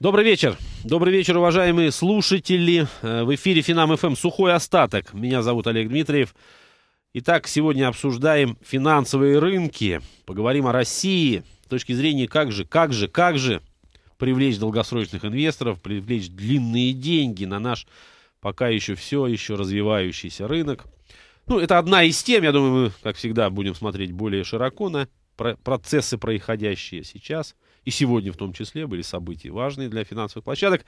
Добрый вечер. Добрый вечер, уважаемые слушатели. Э, в эфире Финам ФМ «Сухой остаток». Меня зовут Олег Дмитриев. Итак, сегодня обсуждаем финансовые рынки. Поговорим о России с точки зрения как же, как же, как же привлечь долгосрочных инвесторов, привлечь длинные деньги на наш пока еще все еще развивающийся рынок. Ну, это одна из тем, я думаю, мы, как всегда, будем смотреть более широко на процессы, происходящие сейчас – и сегодня в том числе были события важные для финансовых площадок.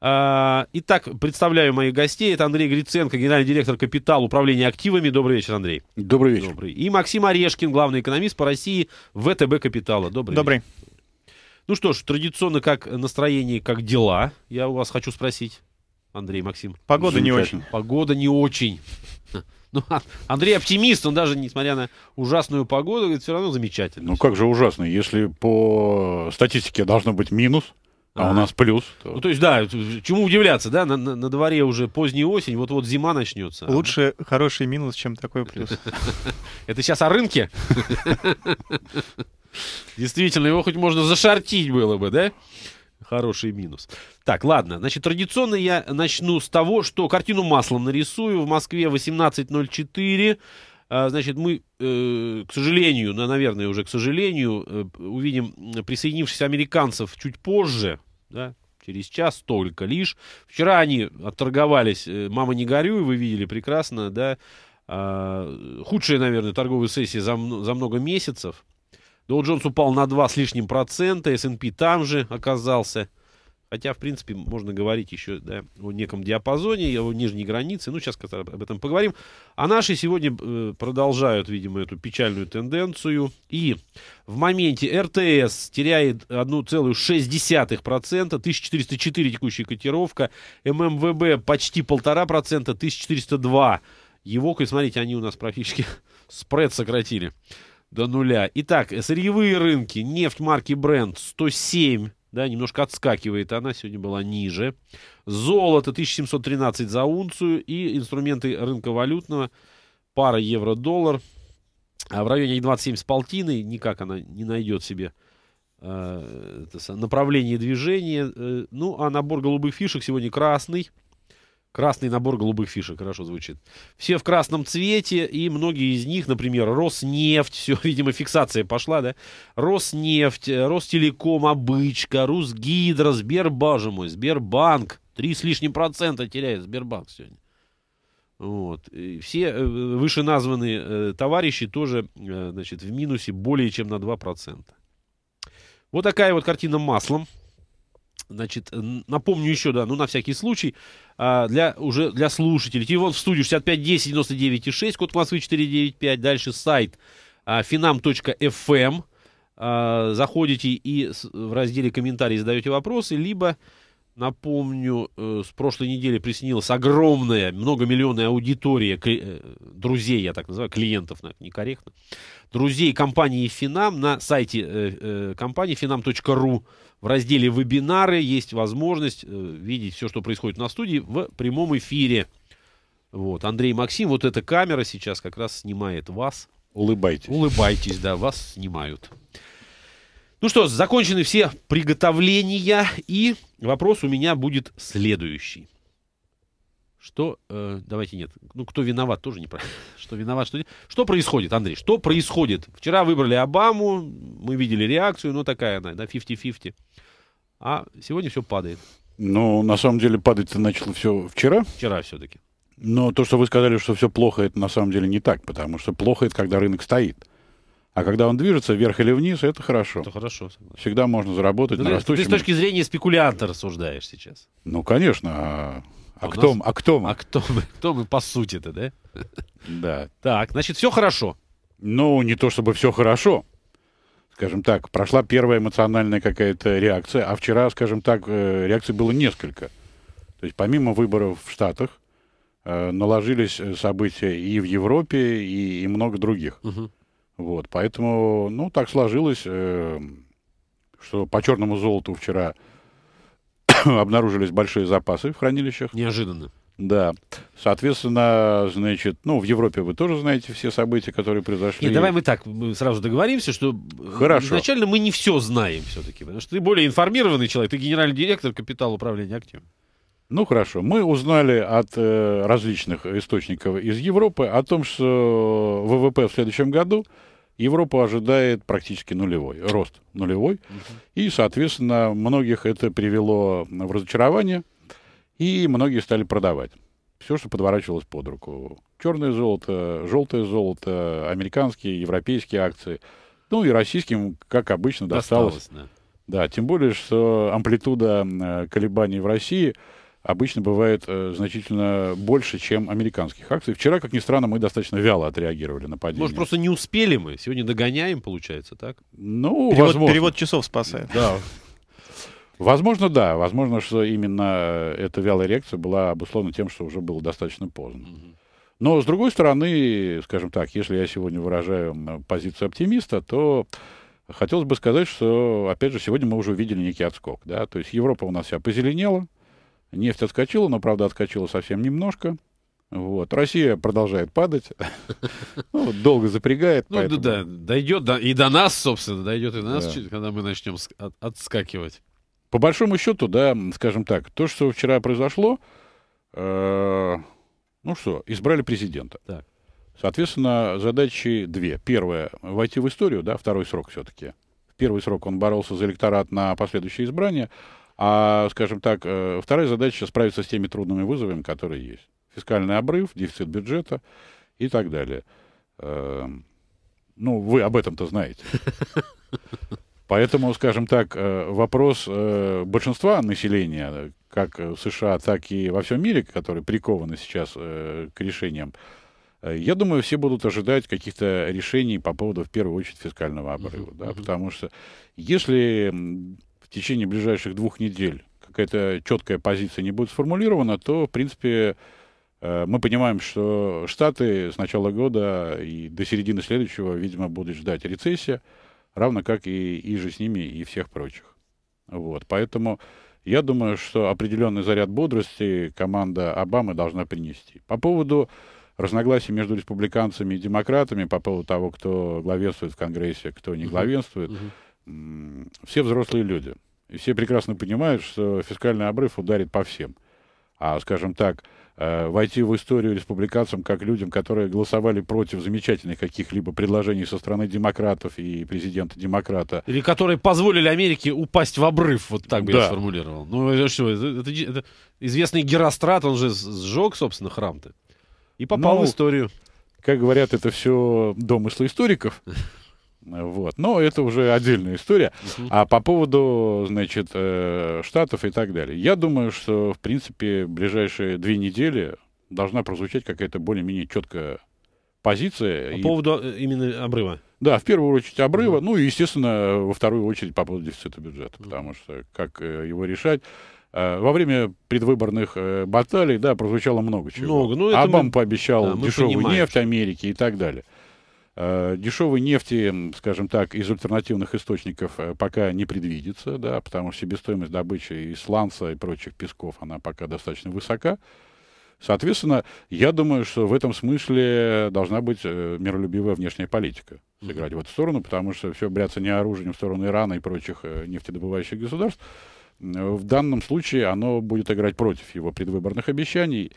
А, итак, представляю моих гостей. Это Андрей Гриценко, генеральный директор «Капитал» управления активами. Добрый вечер, Андрей. Добрый вечер. Добрый. И Максим Орешкин, главный экономист по России ВТБ «Капитала». Добрый, Добрый. вечер. Ну что ж, традиционно как настроение, как дела, я у вас хочу спросить, Андрей, Максим. Погода не очень. Погода не очень. Ну, а, Андрей оптимист, он даже, несмотря на ужасную погоду, говорит, все равно замечательно. Ну как же ужасно, если по статистике должно быть минус, а, а у нас плюс. То... Ну, то есть, да, чему удивляться, да, на, на, на дворе уже поздняя осень, вот-вот зима начнется. А Лучше а... хороший минус, чем такой плюс. Это сейчас о рынке? Действительно, его хоть можно зашортить было бы, да? хороший минус. Так, ладно. Значит, традиционно я начну с того, что картину маслом нарисую. В Москве 18.04. А, значит, мы, э, к сожалению, наверное, уже к сожалению, э, увидим э, присоединившихся американцев чуть позже, да, через час только лишь. Вчера они отторговались, мама не горюй, вы видели прекрасно, да, а, худшая, наверное, торговая сессия за, за много месяцев. Доу Джонс упал на 2 с лишним процента, S&P там же оказался. Хотя, в принципе, можно говорить еще да, о неком диапазоне, о нижней границе. Ну, сейчас об этом поговорим. А наши сегодня э, продолжают, видимо, эту печальную тенденцию. И в моменте РТС теряет 1,6%, 1404 текущая котировка. ММВБ эм эм почти 1,5%, 1402. Его, смотрите, они у нас практически спред сократили до нуля. Итак, сырьевые рынки. Нефть марки Brent 107 да, немножко отскакивает, она сегодня была ниже. Золото 1713 за унцию и инструменты рынка валютного, пара евро-доллар. А в районе 27 с полтиной никак она не найдет себе э, это, направление движения. Э, ну, а набор голубых фишек сегодня красный. Красный набор голубых фишек, хорошо звучит. Все в красном цвете, и многие из них, например, Роснефть, все, видимо, фиксация пошла, да? Роснефть, э, Ростелеком, Обычка, Русгидро, Сбербажа мой, Сбербанк. Три с лишним процента теряет Сбербанк сегодня. Вот. И все э, вышеназванные э, товарищи тоже, значит, в минусе более чем на 2%. Вот такая вот картина маслом. Значит, напомню еще, да, ну на всякий случай, а, для, уже для слушателей. И вот в студию 65 10 99 6, код Москвы 495. Дальше сайт finam.fm. А, эм. а, заходите и в разделе комментарии задаете вопросы, либо Напомню, э, с прошлой недели приснилась огромная, многомиллионная аудитория э, друзей, я так называю, клиентов, наверное, некорректно, друзей компании Финам на сайте э, компании finam.ru в разделе «Вебинары» есть возможность видеть все, что происходит на студии в прямом эфире. Вот, Андрей Максим, вот эта камера сейчас как раз снимает вас. Улыбайтесь. Улыбайтесь, да, вас снимают. Ну что, закончены все приготовления и Вопрос у меня будет следующий. Что, э, давайте нет, ну кто виноват, тоже неправильно. Что виноват, что нет. Что происходит, Андрей, что происходит? Вчера выбрали Обаму, мы видели реакцию, но ну, такая она, да, 50-50. А сегодня все падает. Ну, на самом деле падать-то начало все вчера. Вчера все-таки. Но то, что вы сказали, что все плохо, это на самом деле не так, потому что плохо это когда рынок стоит. А когда он движется вверх или вниз, это хорошо. Это хорошо. Всегда можно заработать ну, на растущем... Ты с точки зрения спекулянта рассуждаешь сейчас. Ну, конечно. А, а, а кто, нас... а кто мы? А кто мы? Кто мы по сути-то, да? Да. Так, значит, все хорошо. Ну, не то чтобы все хорошо. Скажем так, прошла первая эмоциональная какая-то реакция, а вчера, скажем так, э, реакций было несколько. То есть помимо выборов в Штатах э, наложились э, события и в Европе, и, и много других. Угу. Вот, поэтому, ну, так сложилось, э, что по черному золоту вчера обнаружились большие запасы в хранилищах. Неожиданно. Да. Соответственно, значит, ну, в Европе вы тоже знаете все события, которые произошли. Нет, давай мы так мы сразу договоримся, что э, Хорошо. изначально мы не все знаем все-таки, потому что ты более информированный человек, ты генеральный директор капитал управления активом. Ну хорошо, мы узнали от э, различных источников из Европы о том, что ВВП в следующем году Европа ожидает практически нулевой, рост нулевой. Угу. И, соответственно, многих это привело в разочарование, и многие стали продавать. Все, что подворачивалось под руку. Черное золото, желтое золото, американские, европейские акции. Ну и российским, как обычно, досталось. досталось да. да, тем более, что амплитуда э, колебаний в России – обычно бывает э, значительно больше, чем американских акций. Вчера, как ни странно, мы достаточно вяло отреагировали на падение. Может, просто не успели мы? Сегодня догоняем, получается, так? Ну, перевод, возможно. Перевод часов спасает. Да. Возможно, да. Возможно, что именно э, эта вялая реакция была обусловлена тем, что уже было достаточно поздно. Но, с другой стороны, скажем так, если я сегодня выражаю позицию оптимиста, то хотелось бы сказать, что, опять же, сегодня мы уже увидели некий отскок. Да? То есть Европа у нас вся позеленела, Нефть отскочила, но, правда, отскочила совсем немножко. Вот. Россия продолжает падать, ну, долго запрягает. Ну поэтому... да, дойдет да, и до нас, собственно, дойдет и до нас, да. когда мы начнем отскакивать. По большому счету, да, скажем так, то, что вчера произошло, э, ну что, избрали президента. Так. Соответственно, задачи две. Первая — войти в историю, да, второй срок все-таки. В первый срок он боролся за электорат на последующее избрание — а, скажем так, э, вторая задача справиться с теми трудными вызовами, которые есть. Фискальный обрыв, дефицит бюджета и так далее. Эм, ну, вы об этом-то знаете. Поэтому, скажем так, э, вопрос э, большинства населения, как в США, так и во всем мире, которые прикованы сейчас к решениям, я думаю, все будут ожидать каких-то решений по поводу, в первую очередь, фискального обрыва. Uh-huh, да, uh-huh. Потому что если в течение ближайших двух недель какая-то четкая позиция не будет сформулирована, то, в принципе, э, мы понимаем, что Штаты с начала года и до середины следующего, видимо, будут ждать рецессия, равно как и, и же с ними, и всех прочих. Вот. Поэтому я думаю, что определенный заряд бодрости команда Обамы должна принести. По поводу разногласий между республиканцами и демократами, по поводу того, кто главенствует в Конгрессе, кто не главенствует, uh-huh все взрослые люди. И все прекрасно понимают, что фискальный обрыв ударит по всем. А, скажем так, э, войти в историю республиканцам как людям, которые голосовали против замечательных каких-либо предложений со стороны демократов и президента-демократа. Или которые позволили Америке упасть в обрыв, вот так бы да. я сформулировал. Ну, что, это, это, это известный Герострат, он же сжег, собственно, храм-то. И попал ну, в историю. Как говорят, это все домыслы историков. Вот. Но это уже отдельная история. Угу. А по поводу, значит, э, штатов и так далее. Я думаю, что, в принципе, ближайшие две недели должна прозвучать какая-то более-менее четкая позиция. По и... поводу э, именно обрыва? Да, в первую очередь обрыва, угу. ну и, естественно, во вторую очередь по поводу дефицита бюджета, угу. потому что как э, его решать. Во время предвыборных баталий, да, прозвучало много чего. Много. Ну, Обам мы... пообещал да, дешевую нефть Америки и так далее. Э, дешевой нефти, скажем так, из альтернативных источников э, пока не предвидится, да, потому что себестоимость добычи и сланца и прочих песков, она пока достаточно высока. Соответственно, я думаю, что в этом смысле должна быть э, миролюбивая внешняя политика сыграть в эту сторону, потому что все бряться не оружием в сторону Ирана и прочих нефтедобывающих государств. В данном случае оно будет играть против его предвыборных обещаний.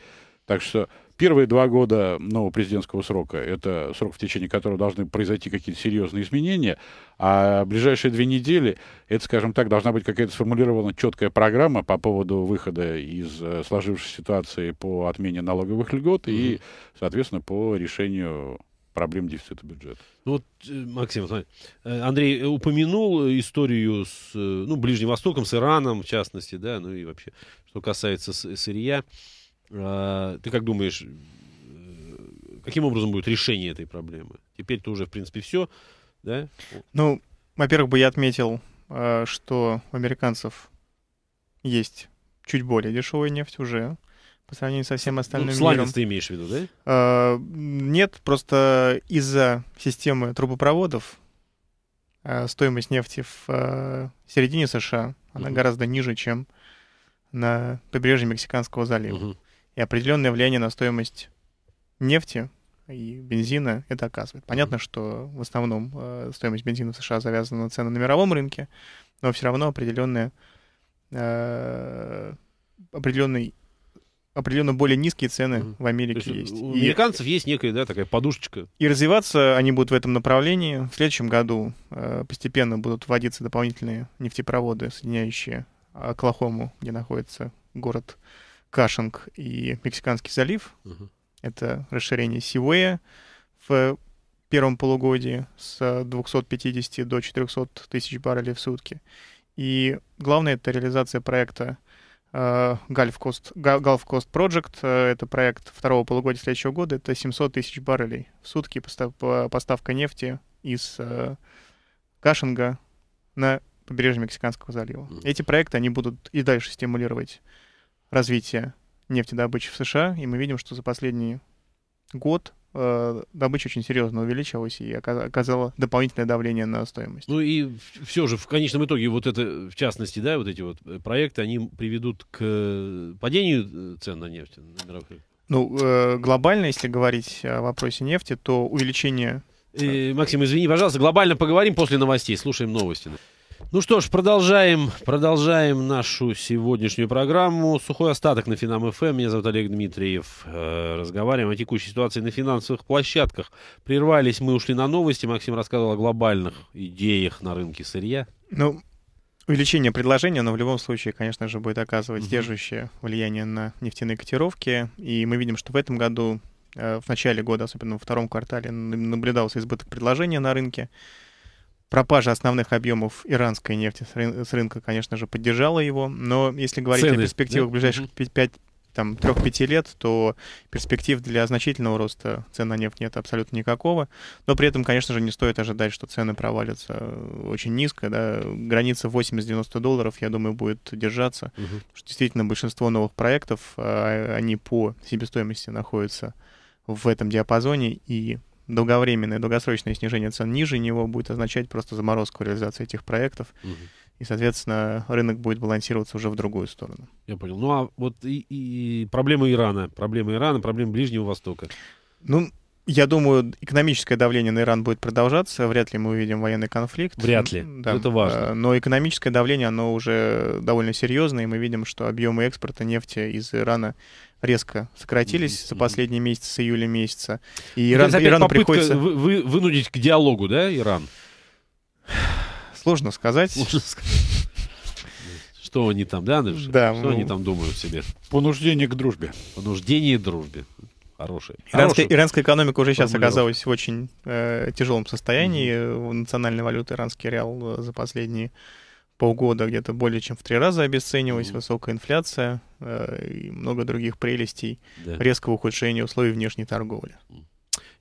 Так что Первые два года нового президентского срока – это срок, в течение которого должны произойти какие-то серьезные изменения, а ближайшие две недели – это, скажем так, должна быть какая-то сформулирована четкая программа по поводу выхода из э, сложившейся ситуации по отмене налоговых льгот mm и, соответственно, по решению проблем дефицита бюджета. Ну вот, э, Максим, э, Андрей упомянул историю с ну, Ближним Востоком, с Ираном, в частности, да, ну и вообще, что касается сырья. А, ты как думаешь, э, каким образом будет решение этой проблемы? Теперь-то уже, в принципе, все, да? Ну, во-первых, бы я отметил, а, что у американцев есть чуть более дешевая нефть уже по сравнению со всем ну, остальным ну, миром. ты имеешь в виду, да? А, нет, просто из-за системы трубопроводов стоимость нефти в середине США, она угу. гораздо ниже, чем на побережье Мексиканского залива. Угу и определенное влияние на стоимость нефти и бензина это оказывает. Понятно, что в основном э, стоимость бензина в США завязана на цены на мировом рынке, но все равно определенные, э, определенный определенно более низкие цены mm-hmm. в Америке есть. есть. У и, американцев есть некая, да, такая подушечка. И развиваться они будут в этом направлении. В следующем году э, постепенно будут вводиться дополнительные нефтепроводы, соединяющие э, Оклахому, где находится город Кашинг и Мексиканский залив. Угу. Это расширение Сивея в первом полугодии с 250 до 400 тысяч баррелей в сутки. И главное, это реализация проекта э, Gulf Coast, Gulf Coast Project. Э, это проект второго полугодия следующего года. Это 700 тысяч баррелей в сутки э, поставка нефти из э, Кашинга на побережье Мексиканского залива. Эти проекты, они будут и дальше стимулировать развития нефтедобычи в США, и мы видим, что за последний год э, добыча очень серьезно увеличилась и оказала дополнительное давление на стоимость. Ну и все же, в конечном итоге, вот это, в частности, да, вот эти вот э, проекты, они приведут к э, падению цен на нефть на мировых рынках? Ну, глобально, если говорить о вопросе нефти, то увеличение... Э, Максим, извини, пожалуйста, глобально поговорим после новостей, слушаем новости. Ну что ж, продолжаем, продолжаем нашу сегодняшнюю программу. Сухой остаток на Финам ФМ. Эм. Меня зовут Олег Дмитриев. Э, разговариваем о текущей ситуации на финансовых площадках. Прервались мы, ушли на новости. Максим рассказывал о глобальных идеях на рынке сырья. Ну, увеличение предложения, но в любом случае, конечно же, будет оказывать сдерживающее влияние на нефтяные котировки. И мы видим, что в этом году, э, в начале года, особенно во втором квартале, наблюдался избыток предложения на рынке. Пропажа основных объемов иранской нефти с рынка, конечно же, поддержала его, но если говорить Цены, о перспективах да? ближайших 5 там, 3-5 лет, то перспектив для значительного роста цен на нефть нет абсолютно никакого. Но при этом, конечно же, не стоит ожидать, что цены провалятся очень низко. Да? Граница 80-90 долларов, я думаю, будет держаться. Угу. что действительно большинство новых проектов, а, они по себестоимости находятся в этом диапазоне, и долговременное, долгосрочное снижение цен ниже него будет означать просто заморозку реализации этих проектов. И, соответственно, рынок будет балансироваться уже в другую сторону. Я понял. Ну а вот и, и проблема Ирана, проблема Ирана, проблема Ближнего Востока. Ну, я думаю, экономическое давление на Иран будет продолжаться. Вряд ли мы увидим военный конфликт. Вряд ли. Да. Это важно. Э, но экономическое давление, оно уже довольно серьезное, и мы видим, что объемы экспорта нефти из Ирана резко сократились mm-hmm. за последние месяцы, с июля месяца. И ну, Иран, есть, Ирану приходится... Вы, вы, вынудить к диалогу, да, Иран? Сложно сказать. Сложно сказать. Что они там, да, Андрюш? Да. Что ну... они там думают себе? Понуждение к дружбе. Понуждение к дружбе. хорошее. Иранская, иранская экономика уже сейчас оказалась в очень э, тяжелом состоянии. Mm-hmm. Национальная валюта, иранский реал э, за последние полгода где-то более чем в три раза обесцениваясь, mm высокая инфляция э, и много других прелестей да. резкого ухудшения условий внешней торговли.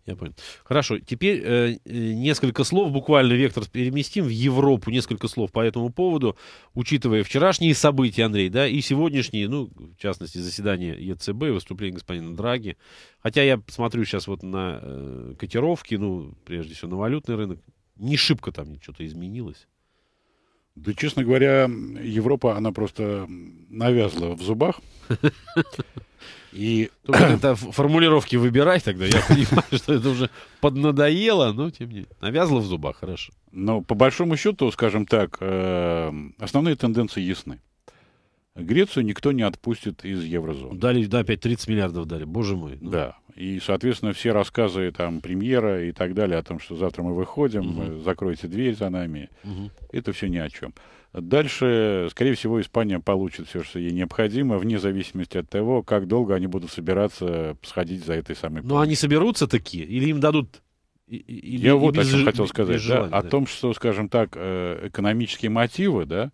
Я понял. Хорошо, теперь э, э, несколько слов, буквально вектор переместим в Европу, несколько слов по этому поводу, учитывая вчерашние события, Андрей, да, и сегодняшние, ну, в частности, заседание ЕЦБ, выступление господина Драги. Хотя я смотрю сейчас вот на э, котировки, ну, прежде всего на валютный рынок, не шибко там что-то изменилось. Да, честно говоря, Европа, она просто навязла в зубах. И это формулировки выбирай тогда. Я понимаю, что это уже поднадоело, но тем не менее. навязла в зубах, хорошо. Но по большому счету, скажем так, э, основные тенденции ясны. Грецию никто не отпустит из еврозоны. Дали, да, опять 30 миллиардов дали, боже мой. Ну. Да. И, соответственно, все рассказы там премьера и так далее о том, что завтра мы выходим, угу. закройте дверь за нами, угу. это все ни о чем. Дальше, скорее всего, Испания получит все, что ей необходимо, вне зависимости от того, как долго они будут собираться сходить за этой самой. Помощью. Но они соберутся такие, или им дадут или, Я и вот о чем хотел сказать, да, желания, да, о том, что, скажем так, э, экономические мотивы, да,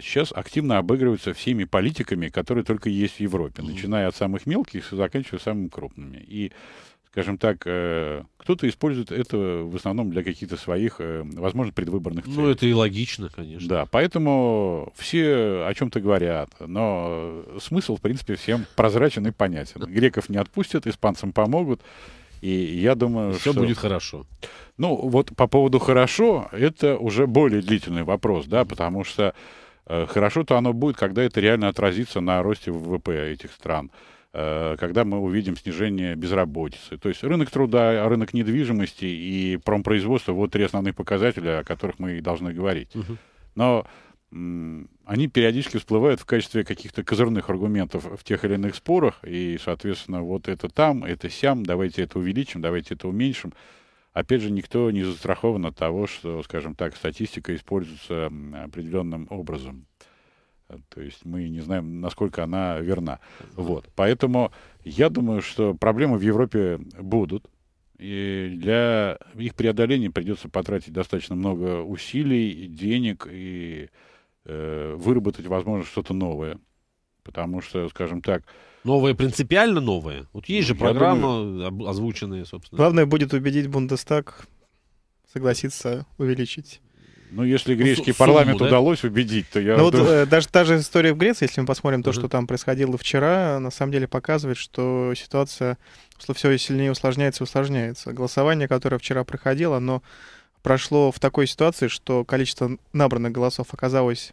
сейчас активно обыгрываются всеми политиками, которые только есть в Европе, mm-hmm. начиная от самых мелких и заканчивая самыми крупными. И, скажем так, э, кто-то использует это в основном для каких-то своих, э, возможно, предвыборных ну, целей. Ну, это и логично, конечно. Да, поэтому все о чем-то говорят, но смысл, в принципе, всем прозрачен и понятен. Греков не отпустят, испанцам помогут. И я думаю, Все что... будет хорошо. Ну, вот по поводу «хорошо» — это уже более длительный вопрос, да, потому что Э, хорошо-то оно будет, когда это реально отразится на росте ВВП этих стран э, когда мы увидим снижение безработицы. То есть рынок труда, рынок недвижимости и промпроизводство – вот три основных показателя, о которых мы и должны говорить. Угу. Но они периодически всплывают в качестве каких-то козырных аргументов в тех или иных спорах, и, соответственно, вот это там, это сям, давайте это увеличим, давайте это уменьшим. Опять же, никто не застрахован от того, что, скажем так, статистика используется определенным образом. То есть мы не знаем, насколько она верна. Вот. Поэтому я думаю, что проблемы в Европе будут. И для их преодоления придется потратить достаточно много усилий, денег и э, выработать, возможно, что-то новое. Потому что, скажем так, Новые, принципиально новые. Вот есть ну, же Я программа, думаю... озвученные, собственно. Главное будет убедить Бундестаг согласиться увеличить ну, если греческий ну, парламент да? удалось убедить, то я... Ну, вот э, даже та же история в Греции, если мы посмотрим то, что там происходило вчера, на самом деле показывает, что ситуация все сильнее усложняется и усложняется. Голосование, которое вчера проходило, оно прошло в такой ситуации, что количество набранных голосов оказалось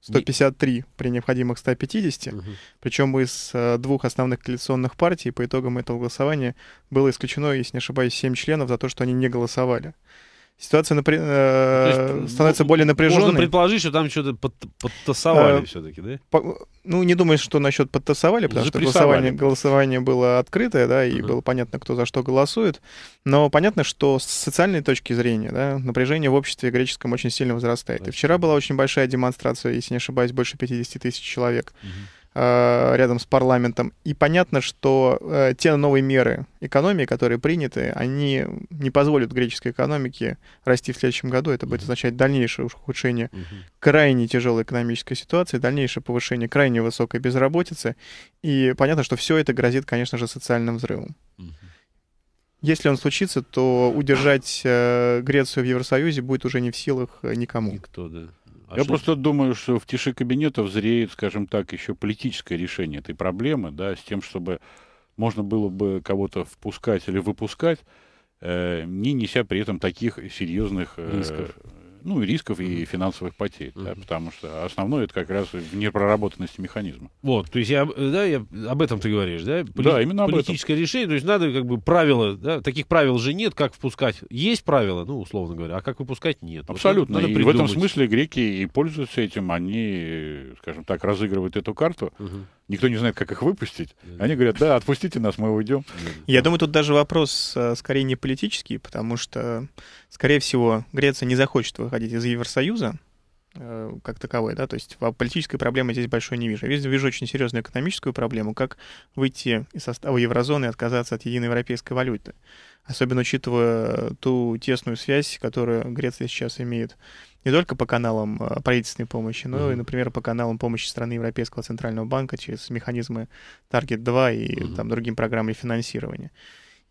153 при необходимых 150. Угу. Причем из э, двух основных коалиционных партий по итогам этого голосования было исключено, если не ошибаюсь, 7 членов за то, что они не голосовали ситуация напря... Э, ну, есть, становится ну, более напряженной. Можно предположить, что там что-то под, подтасовали а, э, все-таки, да? По, ну, не думаю, что насчет подтасовали, потому что голосование, голосование было открытое, да, и uh-huh. было понятно, кто за что голосует. Но понятно, что с социальной точки зрения, да, напряжение в обществе греческом очень сильно возрастает. Значит. И вчера была очень большая демонстрация, если не ошибаюсь, больше 50 тысяч человек. Uh-huh Э, рядом с парламентом. И понятно, что э, те новые меры экономии, которые приняты, они не позволят греческой экономике расти в следующем году. Это будет означать дальнейшее ухудшение крайне тяжелой экономической ситуации, дальнейшее повышение крайне высокой безработицы. И понятно, что все это грозит, конечно же, социальным взрывом. Если он случится, то удержать э, Грецию в Евросоюзе будет уже не в силах никому. Никто, да. А Я что... просто думаю, что в тиши кабинета зреет, скажем так, еще политическое решение этой проблемы, да, с тем, чтобы можно было бы кого-то впускать или выпускать, э, не неся при этом таких серьезных э, рисков ну, рисков, и финансовых потерь, да, потому что основное это как раз в непроработанности механизма. Вот, то есть я, да, я, об этом ты говоришь, да? Поли- да, именно об Политическое этом. решение, то есть надо как бы правила, да, таких правил же нет, как впускать. Есть правила, ну, условно говоря, а как выпускать нет. Абсолютно, вот, и в этом смысле греки и пользуются этим, они, скажем так, разыгрывают эту карту, угу. Никто не знает, как их выпустить. Они говорят, да, отпустите нас, мы уйдем. Я думаю, тут даже вопрос э, скорее не политический, потому что, скорее всего, Греция не захочет выходить из Евросоюза, Э, как таковой, да, то есть а, политической проблемы здесь большой не вижу. Я вижу очень серьезную экономическую проблему, как выйти из состава еврозоны и отказаться от единой европейской валюты, особенно учитывая ту тесную связь, которую Греция сейчас имеет не только по каналам а, правительственной помощи, но и, например, по каналам помощи страны Европейского центрального банка через механизмы Target 2 и там другим программам финансирования.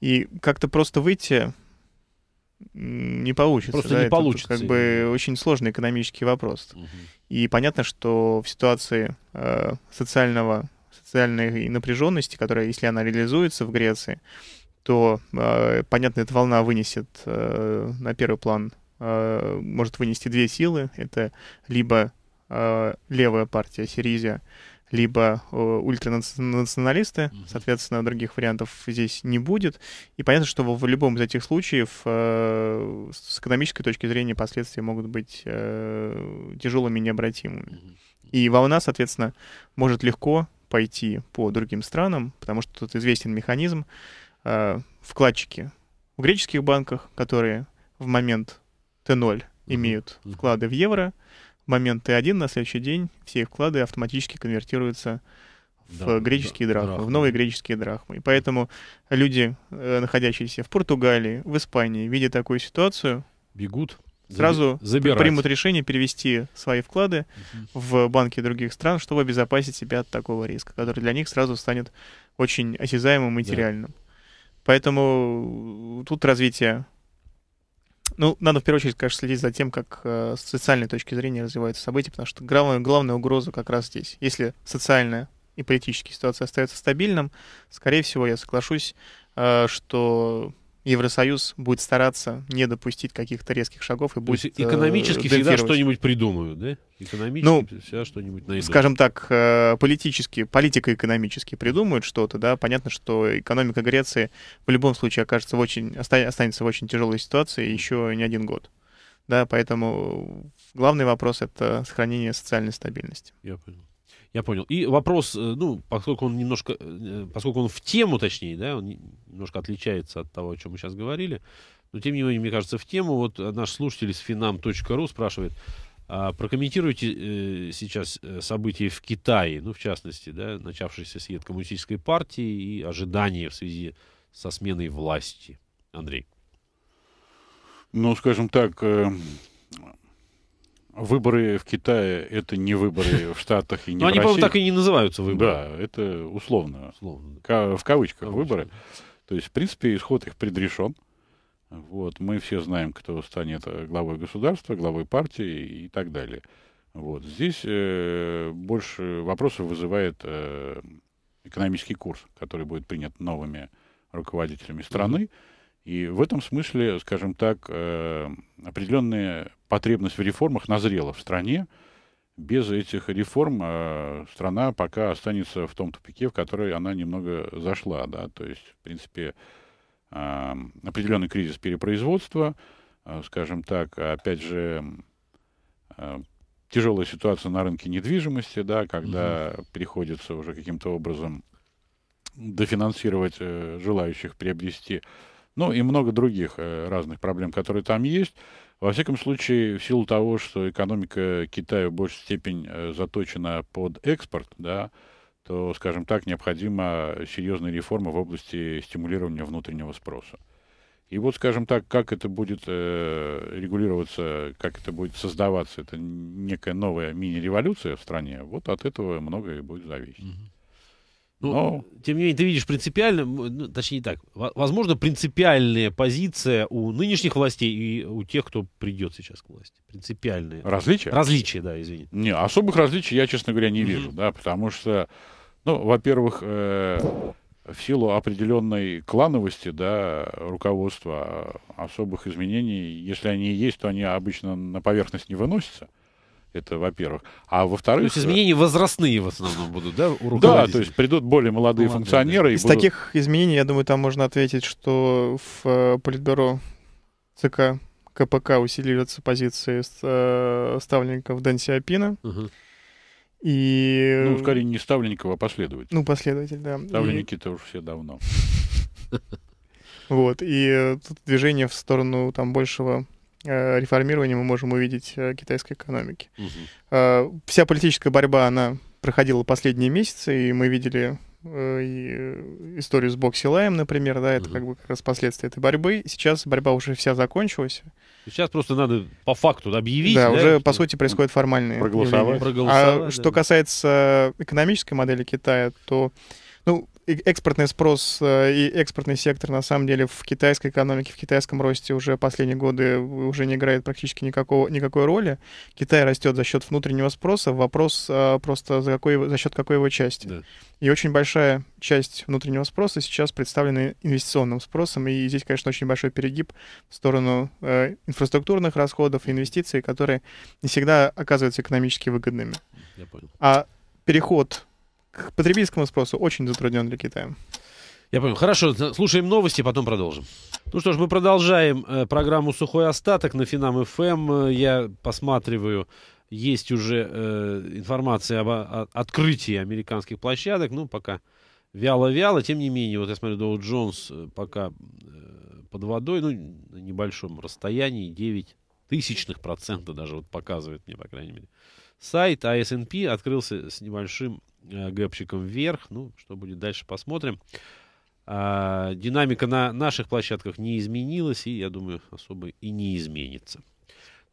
И как-то просто выйти не получится. Просто да? не это, получится. Как бы очень сложный экономический вопрос. Угу. И понятно, что в ситуации э, социального, социальной напряженности, которая, если она реализуется в Греции, то, э, понятно, эта волна вынесет э, на первый план, э, может вынести две силы. Это либо э, левая партия Сиризия, либо э, ультранационалисты, соответственно, других вариантов здесь не будет. И понятно, что в, любом из этих случаев э, с экономической точки зрения последствия могут быть э, тяжелыми и необратимыми. И волна, соответственно, может легко пойти по другим странам, потому что тут известен механизм э, вкладчики в греческих банках, которые в момент Т0 имеют вклады в евро, момент Т1, на следующий день все их вклады автоматически конвертируются в да, греческие да, драхмы, драхмы, в новые греческие драхмы. И поэтому люди, э, находящиеся в Португалии, в Испании, видя такую ситуацию, бегут, сразу забирать. примут решение перевести свои вклады угу. в банки других стран, чтобы обезопасить себя от такого риска, который для них сразу станет очень осязаемым и материальным. Да. Поэтому тут развитие ну, надо в первую очередь, конечно, следить за тем, как э, с социальной точки зрения развиваются события, потому что главная, главная угроза как раз здесь. Если социальная и политическая ситуация остается стабильным, скорее всего, я соглашусь, э, что Евросоюз будет стараться не допустить каких-то резких шагов и То будет экономически э, всегда что-нибудь придумают, да? Экономически ну, всегда что-нибудь найдут. Скажем так, э, политически, политико-экономически придумают что-то, да? Понятно, что экономика Греции в любом случае окажется в очень, останется в очень тяжелой ситуации еще не один год. Да, поэтому главный вопрос — это сохранение социальной стабильности. Я понял. Я понял. И вопрос, э, ну, поскольку он немножко, э, поскольку он в тему, точнее, да, он немножко отличается от того, о чем мы сейчас говорили, но тем не менее, мне кажется, в тему. Вот э, наш слушатель с finam.ru спрашивает, а прокомментируйте э, сейчас события в Китае, ну, в частности, да, начавшийся съезд коммунистической партии и ожидания в связи со сменой власти. Андрей. Ну, скажем так, э выборы в Китае — это не выборы в Штатах и не Но в они, по-моему, так и не называются выборы. Да, это условно. в кавычках выборы. То есть, в принципе, исход их предрешен. Вот. Мы все знаем, кто станет э, главой государства, главой партии и так далее. Вот. Здесь э, больше вопросов вызывает э, экономический курс, который будет принят новыми руководителями страны. Mm-hmm. И в этом смысле, скажем так, э, определенные потребность в реформах назрела в стране. Без этих реформ э, страна пока останется в том тупике, в который она немного зашла. Да? То есть, в принципе, э, определенный кризис перепроизводства, э, скажем так, опять же, э, тяжелая ситуация на рынке недвижимости, да, когда угу. приходится уже каким-то образом дофинансировать э, желающих приобрести, ну и много других э, разных проблем, которые там есть. Во всяком случае, в силу того, что экономика Китая в большей степени э, заточена под экспорт, да, то, скажем так, необходима серьезная реформа в области стимулирования внутреннего спроса. И вот, скажем так, как это будет э, регулироваться, как это будет создаваться, это некая новая мини-революция в стране, вот от этого многое будет зависеть. Ну, Но... тем не менее, ты видишь принципиально, ну, точнее так, возможно, принципиальная позиция у нынешних властей и у тех, кто придет сейчас к власти. Принципиальные. Различия? Различия, да, извини. Не, особых различий я, честно говоря, не вижу, да, потому что, ну, во-первых, э, в силу определенной клановости, да, руководства а, особых изменений, если они есть, то они обычно на поверхность не выносятся. Это, во-первых. А во-вторых... То ну, есть э, изменения возрастные в основном будут, да, у Да, то есть придут более молодые, молодые функционеры. Да. Из будут... таких изменений, я думаю, там можно ответить, что в э, Политбюро ЦК КПК усиливаются позиции э, ставленников Дэн Сиапина. Угу. И... Ну, скорее, не ставленников, а последователей. Ну, последователь, да. Ставленники-то и... уже все давно. Вот, и движение в сторону там большего Э, реформирования мы можем увидеть э, китайской экономики. Угу. Вся политическая борьба, она проходила последние месяцы, и мы видели историю с Боксилаем, например, да, это угу. как бы как раз последствия этой борьбы. Сейчас борьба уже вся закончилась. Сейчас просто надо по факту объявить. Да, да уже, по сути, происходит формальные Проголосовать. А Проголосовать а да. что касается экономической модели Китая, то ну, экспортный спрос э, и экспортный сектор, на самом деле, в китайской экономике, в китайском росте уже последние годы уже не играет практически никакого, никакой роли. Китай растет за счет внутреннего спроса. Вопрос э, просто за, какой, за счет какой его части. Да. И очень большая часть внутреннего спроса сейчас представлена инвестиционным спросом. И здесь, конечно, очень большой перегиб в сторону э, инфраструктурных расходов и инвестиций, которые не всегда оказываются экономически выгодными. Я понял. А переход к потребительскому спросу очень затруднен для Китая. Я понял. Хорошо, слушаем новости, потом продолжим. Ну что ж, мы продолжаем э, программу «Сухой остаток» на Финам ФМ. Э, я посматриваю, есть уже э, информация об о, открытии американских площадок. Ну, пока вяло-вяло. Тем не менее, вот я смотрю, Доу Джонс э, пока э, под водой, ну, на небольшом расстоянии, 9 тысячных процента даже вот показывает мне, по крайней мере. Сайт, а S&P открылся с небольшим Э, гэпчиком вверх. Ну, что будет дальше, посмотрим. А, динамика на наших площадках не изменилась, и, я думаю, особо и не изменится.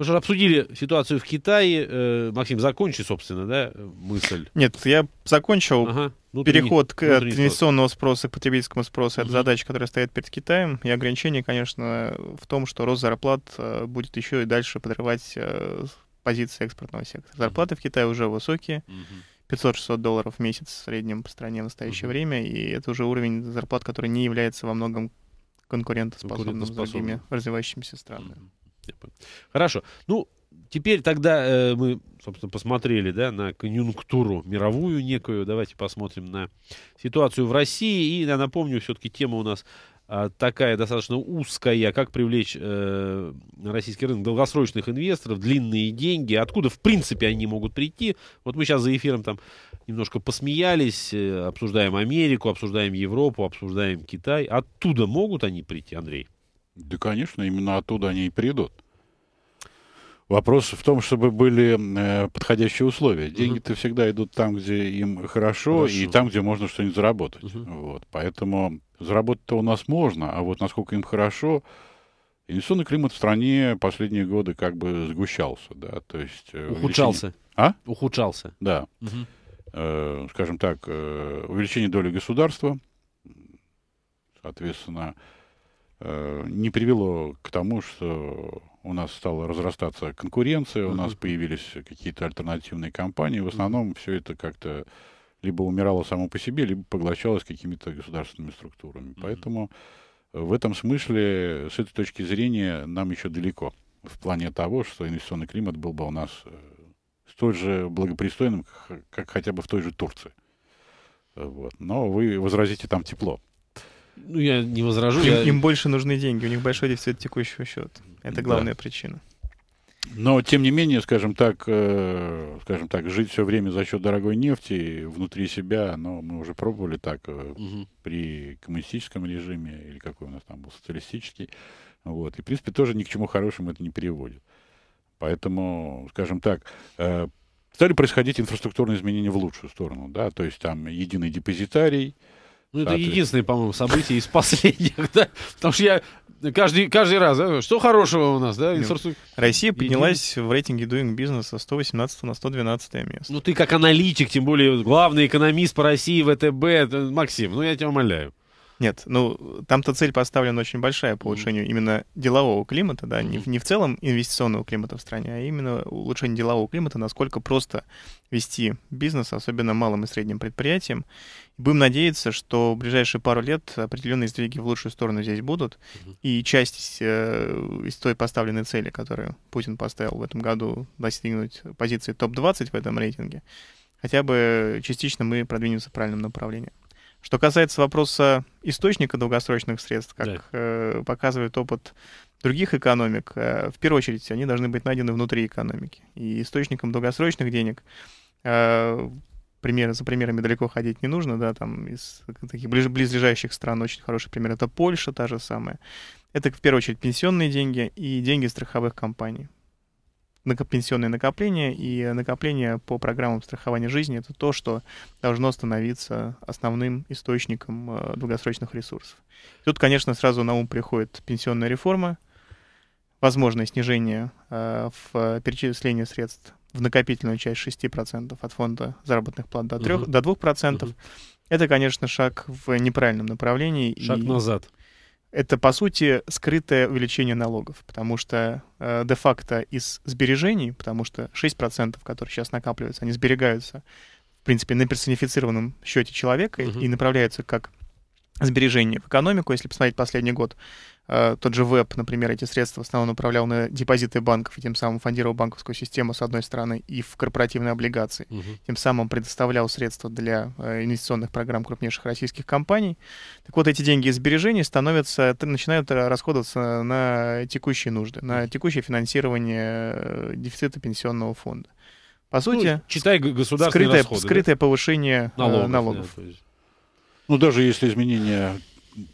Ну что, обсудили ситуацию в Китае. Э, Максим, закончи, собственно, да, мысль. Нет, я закончил. Ага. Внутренний, Переход к от инвестиционного спроса к потребительскому спросу угу. это задача, которая стоит перед Китаем. И ограничение, конечно, в том, что рост зарплат э, будет еще и дальше подрывать позиции экспортного сектора. Зарплаты угу. в Китае уже высокие. Угу. 500-600 долларов в месяц в среднем по стране в настоящее mm-hmm. время, и это уже уровень зарплат, который не является во многом конкурентоспособным, конкурентоспособным. с другими развивающимися странами. Mm-hmm. Хорошо. Ну, теперь тогда э, мы, собственно, посмотрели да, на конъюнктуру мировую некую. Давайте посмотрим на ситуацию в России. И я напомню, все-таки тема у нас а, такая достаточно узкая, как привлечь э, российский рынок долгосрочных инвесторов, длинные деньги, откуда в принципе они могут прийти. Вот мы сейчас за эфиром там немножко посмеялись, э, обсуждаем Америку, обсуждаем Европу, обсуждаем Китай. Оттуда могут они прийти, Андрей? Да, конечно, именно оттуда они и придут. Вопрос в том, чтобы были э, подходящие условия. Деньги-то всегда идут там, где им хорошо, хорошо. и там, где можно что-нибудь заработать. Угу. Вот. Поэтому Заработать-то у нас можно, а вот насколько им хорошо, инвестиционный климат в стране последние годы как бы сгущался, да, то есть... Э, Ухудшался. Увеличение... А? Ухудшался. Да. Угу. Э, скажем так, э, увеличение доли государства, соответственно, э, не привело к тому, что у нас стала разрастаться конкуренция, у uh нас появились какие-то альтернативные компании. В основном все это как-то либо умирало само по себе, либо поглощалось какими-то государственными структурами. Mm-hmm. Поэтому э, в этом смысле, э, с этой точки зрения, нам еще далеко в плане того, что инвестиционный климат был бы у нас э, столь же благопристойным, как, хотя бы в той же Турции. Вот. Но вы возразите там тепло. Ну, я не возражу. Им, я... им больше нужны деньги, у них большой дефицит текущего счета. Это главная да. причина. Но, тем не менее, скажем так, э, скажем так, жить все время за счет дорогой нефти внутри себя, но мы уже пробовали так э, угу. при коммунистическом режиме, или какой у нас там был социалистический. Вот. И, в принципе, тоже ни к чему хорошему это не переводит. Поэтому, скажем так, э, стали происходить инфраструктурные изменения в лучшую сторону. Да? То есть там единый депозитарий, ну, это единственное, по-моему, событие из последних, да? Потому что я Каждый, каждый раз, да? Что хорошего у нас, да? Инстру... Россия поднялась в рейтинге Doing Business со 118 на 112 место. Ну ты как аналитик, тем более главный экономист по России, ВТБ, Максим, ну я тебя умоляю. Нет, ну там-то цель поставлена очень большая по улучшению mm-hmm. именно делового климата, да, mm-hmm. не, в, не в целом инвестиционного климата в стране, а именно улучшение делового климата, насколько просто вести бизнес, особенно малым и средним предприятиям. Будем надеяться, что в ближайшие пару лет определенные сдвиги в лучшую сторону здесь будут, mm-hmm. и часть э, из той поставленной цели, которую Путин поставил в этом году, достигнуть позиции топ-20 в этом рейтинге, хотя бы частично мы продвинемся в правильном направлении. Что касается вопроса источника долгосрочных средств, как да. э, показывает опыт других экономик, э, в первую очередь они должны быть найдены внутри экономики. И источником долгосрочных денег э, примеры, за примерами далеко ходить не нужно, да, там из таких ближ, близлежащих стран очень хороший пример это Польша, та же самая. Это в первую очередь пенсионные деньги и деньги страховых компаний пенсионные накопления и накопления по программам страхования жизни — это то, что должно становиться основным источником э, долгосрочных ресурсов. Тут, конечно, сразу на ум приходит пенсионная реформа, возможное снижение э, в перечислении средств в накопительную часть 6% от фонда заработных плат до, 3, угу. до 2%. Угу. Это, конечно, шаг в неправильном направлении. Шаг и... назад это, по сути, скрытое увеличение налогов, потому что э, де-факто из сбережений, потому что 6%, которые сейчас накапливаются, они сберегаются, в принципе, на персонифицированном счете человека угу. и направляются как сбережения в экономику. Если посмотреть последний год, Э, тот же веб, например, эти средства в основном направлял на депозиты банков и тем самым фондировал банковскую систему, с одной стороны, и в корпоративные облигации. Угу. Тем самым предоставлял средства для э, инвестиционных программ крупнейших российских компаний. Так вот, эти деньги из сбережений становятся, начинают расходоваться на текущие нужды, на текущее финансирование э, дефицита пенсионного фонда. По ну, сути, ну, читай государственные скрытое, расходы, скрытое да? повышение налогов. налогов. Да, Ну, даже если изменения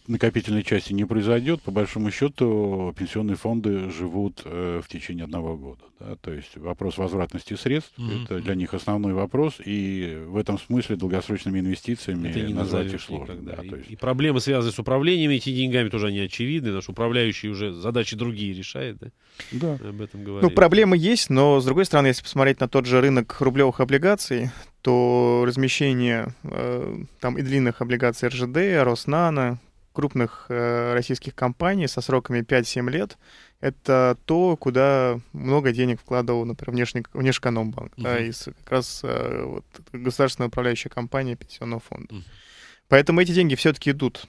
накопительной части не произойдет, по большому счету пенсионные фонды живут э, в течение одного года. Да? То есть вопрос возвратности средств mm-hmm. это для них основной вопрос, и в этом смысле долгосрочными инвестициями это не назвать их сложно. Да, и, есть... и проблемы, связанные с управлением этими деньгами, тоже они очевидны, потому что управляющий уже задачи другие решает. Да? Да. Об этом ну, говорили. Ну, проблемы есть, но, с другой стороны, если посмотреть на тот же рынок рублевых облигаций, то размещение э, там и длинных облигаций РЖД, Роснана, крупных э, российских компаний со сроками 5-7 лет, это то, куда много денег вкладывал, например, внешний, Внешэкономбанк, uh-huh. да, из как раз э, вот, государственная управляющая компания пенсионного фонда. Uh-huh. Поэтому эти деньги все-таки идут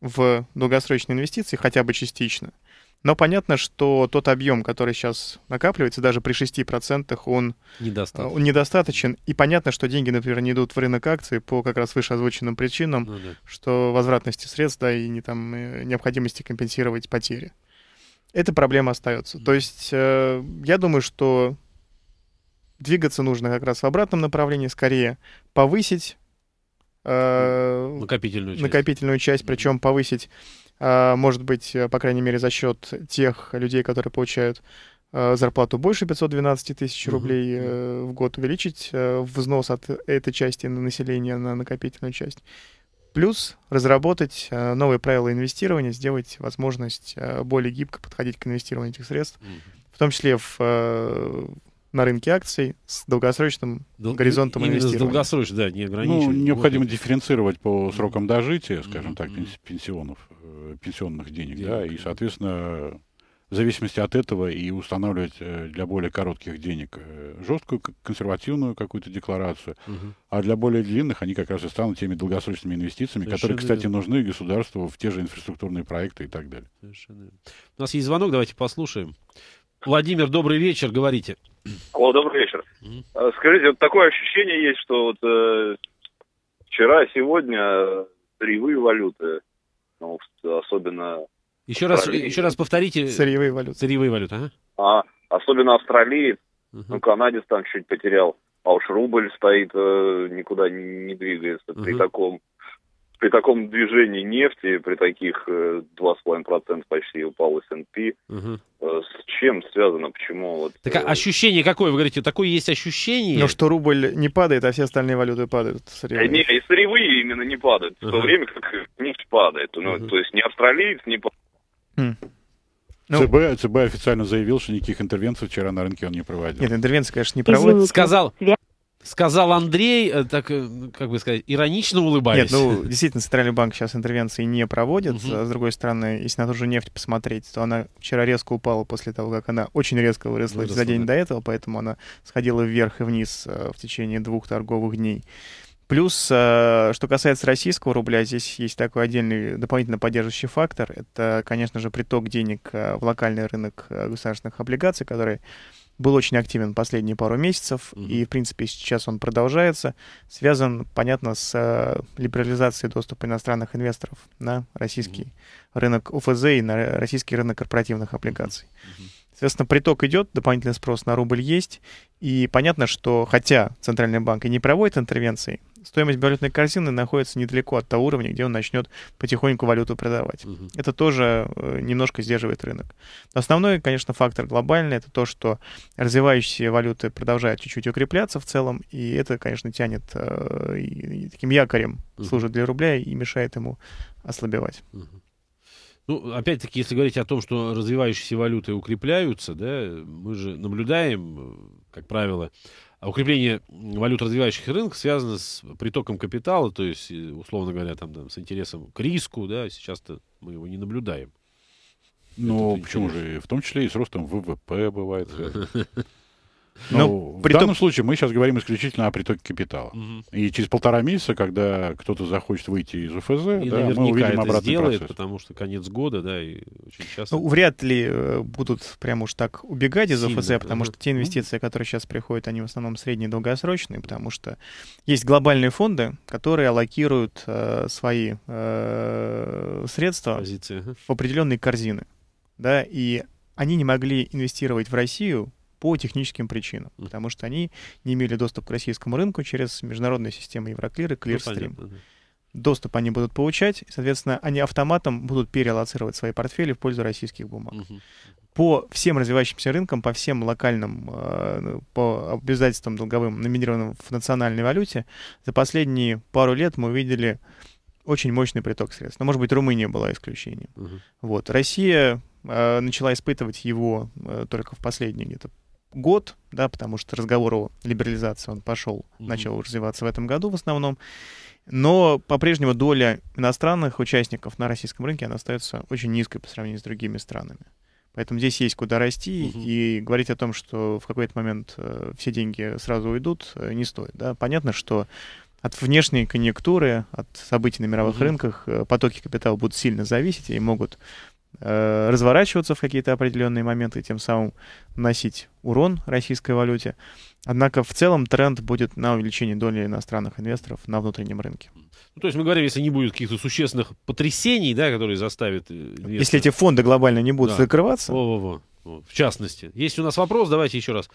в долгосрочные инвестиции, хотя бы частично. Но понятно, что тот объем, который сейчас накапливается, даже при 6%, он э, недостаточен. Он недостаточен. И понятно, что деньги, например, не идут в рынок акций по как раз выше озвученным причинам, ну, да. что возвратности средств, да, и не, там, э, необходимости компенсировать потери. Эта проблема остается. То есть э, я думаю, что двигаться нужно как раз в обратном направлении, скорее повысить э, накопительную часть, накопительную часть причем повысить а, может быть, э, по крайней мере, за счет тех людей, которые получают э, зарплату больше 512 тысяч рублей угу. в год, увеличить взнос от этой части на население на накопительную часть. Плюс разработать новые правила инвестирования, сделать возможность более гибко подходить к инвестированию этих средств, угу. в том числе в на рынке акций с долгосрочным Дол- горизонтом Именно инвестирования. С долгосрочным, да, не ограничено. Ну, необходимо вот. дифференцировать по срокам дожития, скажем так, пенсионов, э, пенсионных денег, денег, да, и, соответственно, в зависимости от этого и устанавливать э, для более коротких денег э, жесткую консервативную какую-то декларацию, угу. а для более длинных они как раз и станут теми долгосрочными инвестициями, Совершенно которые, кстати, нужны государству в те же инфраструктурные проекты и так далее. Совершенно У нас есть звонок, давайте послушаем. Владимир, добрый вечер, говорите. О, добрый вечер. Mm. Скажите, вот такое ощущение есть, что вот э, вчера, сегодня сырьевые валюты, ну, особенно... Еще раз, еще раз повторите. Сырьевые валюты. Сырьевые валюты, ага. А, особенно Австралии, uh-huh. ну, канадец там чуть потерял, а уж рубль стоит, э, никуда не, не двигается uh-huh. при таком при таком движении нефти, при таких 2,5% э, почти упал S&P. Угу. Э, с чем связано? Почему? Вот... Так а э, ощущение какое? Вы говорите, такое есть ощущение? Ну, что рубль не падает, а все остальные валюты падают. Сырьевые. Не, и сырьевые именно не падают. Угу. В то время как нефть падает. Ну, угу. То есть не австралиец не падает. Хм. Ну, ЦБ, ЦБ официально заявил, что никаких интервенций вчера на рынке он не проводил. Нет, интервенции, конечно, не проводит. Извините. Сказал сказал Андрей, э, так, э, как бы сказать, иронично улыбаясь. Нет, ну, действительно, Центральный банк сейчас интервенции не проводит. Угу. А с другой стороны, если на ту же нефть посмотреть, то она вчера резко упала после того, как она очень резко выросла, выросла за день да. до этого, поэтому она сходила вверх и вниз в течение двух торговых дней. Плюс, что касается российского рубля, здесь есть такой отдельный дополнительно поддерживающий фактор. Это, конечно же, приток денег в локальный рынок государственных облигаций, которые был очень активен последние пару месяцев, mm-hmm. и, в принципе, сейчас он продолжается. Связан, понятно, с э, либерализацией доступа иностранных инвесторов на российский mm-hmm. рынок ОФЗ и на российский рынок корпоративных облигаций. Mm-hmm. Соответственно, приток идет, дополнительный спрос на рубль есть. И понятно, что хотя Центральный банк и не проводит интервенции, стоимость валютной корзины находится недалеко от того уровня, где он начнет потихоньку валюту продавать. Угу. Это тоже э, немножко сдерживает рынок. основной, конечно, фактор глобальный это то, что развивающиеся валюты продолжают чуть-чуть укрепляться в целом, и это, конечно, тянет э, и таким якорем служит для рубля и мешает ему ослабевать. Ну, опять-таки, если говорить о том, что развивающиеся валюты укрепляются, да, мы же наблюдаем, э, как правило, а укрепление валют развивающих рынков связано с притоком капитала, то есть, э, условно говоря, там, там с интересом к риску, да, сейчас-то мы его не наблюдаем. Ну, почему интересно. же? В том числе и с ростом ВВП бывает. Ну, ну, в данном случае мы сейчас говорим исключительно о притоке капитала. Угу. И через полтора месяца, когда кто-то захочет выйти из УФЗ, и да, мы увидим это обратный сделает, процесс. потому что конец года, да, и очень часто... Ну, вряд ли э, будут прям уж так убегать из Сильно, УФЗ, потому да. что те ну. инвестиции, которые сейчас приходят, они в основном средние долгосрочные, потому что есть глобальные фонды, которые аллокируют э, свои э, средства Позиции. в определенные корзины. Да, и они не могли инвестировать в Россию по техническим причинам, mm. потому что они не имели доступ к российскому рынку через международные системы Евроклир и Clearstream. Ну, Доступ они будут получать, соответственно, они автоматом будут переалоцировать свои портфели в пользу российских бумаг. Mm-hmm. По всем развивающимся рынкам, по всем локальным, э, ну, по обязательствам долговым, номинированным в национальной валюте, за последние пару лет мы видели очень мощный приток средств. Но, ну, может быть, Румыния была исключением. Угу. Вот. Россия э, начала испытывать его э, только в последние где-то год, да, потому что разговор о либерализации он пошел, mm-hmm. начал развиваться в этом году в основном. Но по-прежнему доля иностранных участников на российском рынке она остается очень низкой по сравнению с другими странами. Поэтому здесь есть куда расти, угу. и говорить о том, что в какой-то момент э, все деньги сразу уйдут, э, не стоит. Да? Понятно, что от внешней конъюнктуры, от событий на мировых угу. рынках э, потоки капитала будут сильно зависеть и могут Э, разворачиваться в какие-то определенные моменты, тем самым носить урон российской валюте. Однако в целом тренд будет на увеличение доли иностранных инвесторов на внутреннем рынке. Ну, то есть мы говорим, если не будет каких-то существенных потрясений, да, которые заставят э, инвесторов... Если эти фонды глобально не будут да. закрываться... Во -во -во. В частности. Есть у нас вопрос, давайте еще раз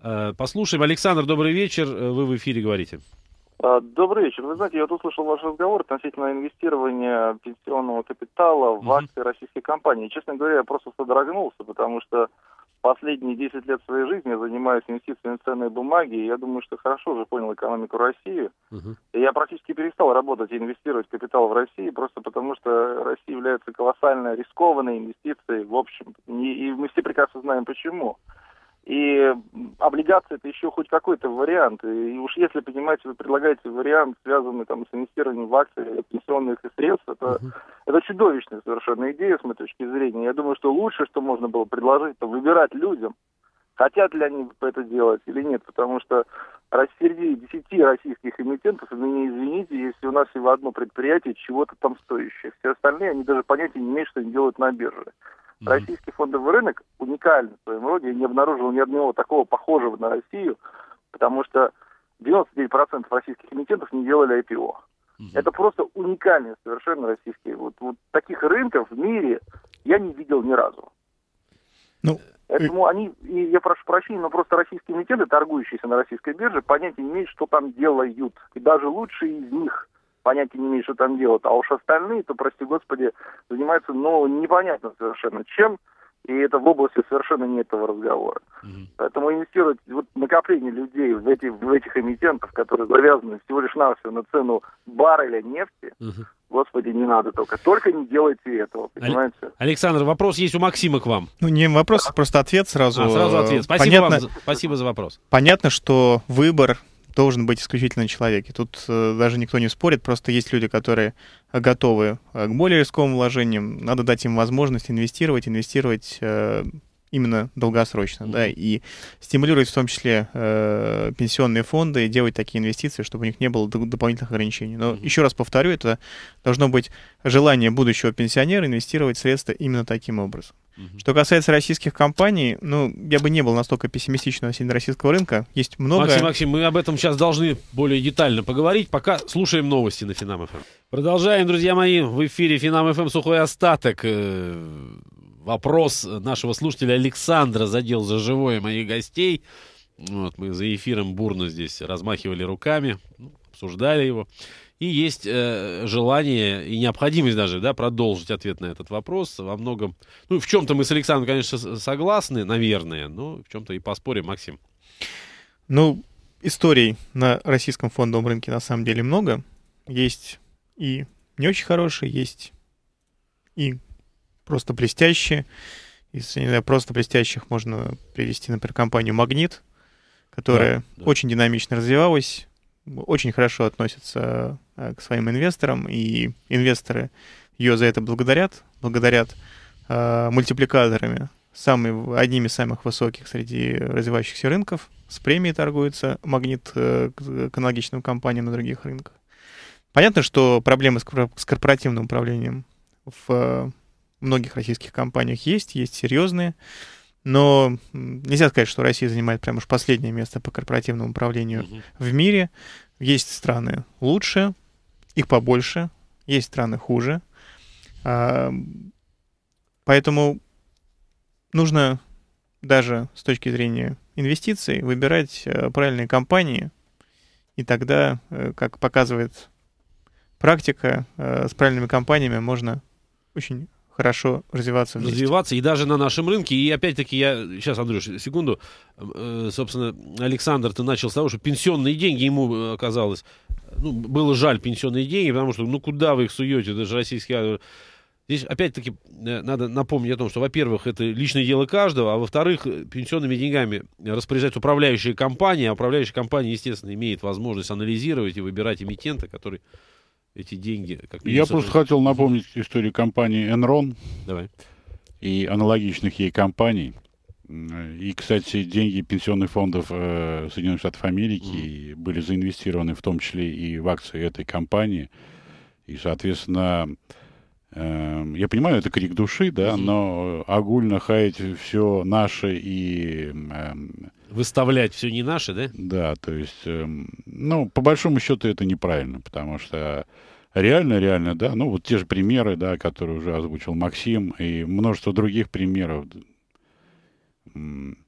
э, послушаем. Александр, добрый вечер, вы в эфире говорите. А, добрый вечер. Вы знаете, я тут слышал ваш разговор относительно инвестирования пенсионного капитала в акции российской компании. Честно говоря, я просто содрогнулся, потому что последние 10 лет своей жизни я занимаюсь инвестициями в ценные бумаги, и я думаю, что хорошо уже понял экономику России. Uh-huh. я практически перестал работать и инвестировать капитал в России, просто потому что Россия является колоссально рискованной инвестицией, в общем, и, и мы все прекрасно знаем почему. И облигация это еще хоть какой-то вариант. И уж если, понимаете, вы предлагаете вариант, связанный там с инвестированием в акции, пенсионных средств, это, uh -huh. это чудовищная совершенно идея с моей точки зрения. Я думаю, что лучше, что можно было предложить, это выбирать людям, хотят ли они это делать или нет, потому что среди десяти российских эмитентов, вы меня извините, если у нас всего одно предприятие чего-то там стоящее. Все остальные, они даже понятия не имеют, что они делают на бирже. Российский фондовый рынок уникален в своем роде. Я не обнаружил ни одного такого похожего на Россию, потому что 99% российских эмитентов не делали IPO. mm Это просто уникальные совершенно российские. Вот, вот таких рынков в мире я не видел ни разу. Ну, Поэтому и... они, и я прошу прощения, но просто российские эмитенты, торгующиеся на российской бирже, понятия не имеют, что там делают. И даже лучшие из них понятия не имею, что там делают. А уж остальные, то, прости господи, занимаются, ну, непонятно совершенно чем. И это в области совершенно не этого разговора. Mm-hmm. Поэтому инвестировать вот, накопление людей в, эти, в этих эмитентов, которые завязаны всего лишь навсего на цену барреля нефти, mm-hmm. Господи, не надо только. Только не делайте этого, понимаете? Александр, вопрос есть у Максима к вам. Ну, не вопрос, а? просто ответ сразу. А, сразу э, ответ. Спасибо Понятно, вам. За, спасибо за вопрос. Понятно, что выбор должен быть исключительно человек. И тут э, даже никто не спорит, просто есть люди, которые готовы э, к более рисковым вложениям. Надо дать им возможность инвестировать, инвестировать э, именно долгосрочно, mm-hmm. да, и стимулировать в том числе э, пенсионные фонды и делать такие инвестиции, чтобы у них не было д- дополнительных ограничений. Но mm-hmm. еще раз повторю, это должно быть желание будущего пенсионера инвестировать средства именно таким образом. Что касается российских компаний, ну, я бы не был настолько пессимистичным относительно российского рынка. Есть много... Максим, Максим, мы об этом сейчас должны более детально поговорить. Пока слушаем новости на Финам ФМ. Эм. Продолжаем, друзья мои. В эфире Финам ФМ эм «Сухой остаток». Э, вопрос нашего слушателя Александра задел за живое моих гостей. Вот, мы за эфиром бурно здесь размахивали руками, ну, обсуждали его. И есть э, желание и необходимость даже да, продолжить ответ на этот вопрос. Во многом, ну, в чем-то мы с Александром, конечно, э, согласны, наверное, но в чем-то и поспорим, Максим. Ну, историй на российском фондовом рынке на самом деле много. Есть и не очень хорошие, есть и просто блестящие. Из просто блестящих можно привести, например, компанию «Магнит», которая да, да. очень динамично развивалась, очень хорошо относится Э, к своим инвесторам, и инвесторы ее за это благодарят, благодарят э, мультипликаторами, самыми, одними из самых высоких среди развивающихся рынков. С премией торгуется магнит э, к аналогичным компаниям на других рынках. Понятно, что проблемы с корпоративным управлением в э, многих российских компаниях есть, есть серьезные. Но нельзя сказать, что Россия занимает прям уж последнее место по корпоративному управлению mm-hmm. в мире. Есть страны лучше, их побольше, есть страны хуже. А, поэтому нужно даже с точки зрения инвестиций выбирать э, правильные компании, и тогда, э, как показывает практика, э, с правильными компаниями можно очень хорошо развиваться вместе. Развиваться и даже на нашем рынке. И опять-таки я... Сейчас, Андрюш, секунду. Собственно, Александр, ты начал с того, что пенсионные деньги ему оказалось ну, было жаль пенсионные деньги, потому что, ну, куда вы их суете, даже российские... А, Здесь, опять-таки, э, надо напомнить о том, что, во-первых, это личное дело каждого, а во-вторых, э, пенсионными деньгами распоряжается управляющая компания, а управляющая компания, естественно, имеет возможность анализировать и выбирать эмитента, который эти деньги... Как Я просто хотел напомнить историю компании Enron Давай. и аналогичных ей компаний. И, кстати, деньги пенсионных фондов э, Соединенных Штатов Америки mm. были заинвестированы в том числе и в акции этой компании. И, соответственно, эм, я понимаю, это крик души, да, mm. но огульно хаять все наше и... Эм, Выставлять все не наше, да? Да, то есть, эм, ну, по большому счету это неправильно, потому что реально, реально, да, ну, вот те же примеры, да, которые уже озвучил Максим, и множество других примеров,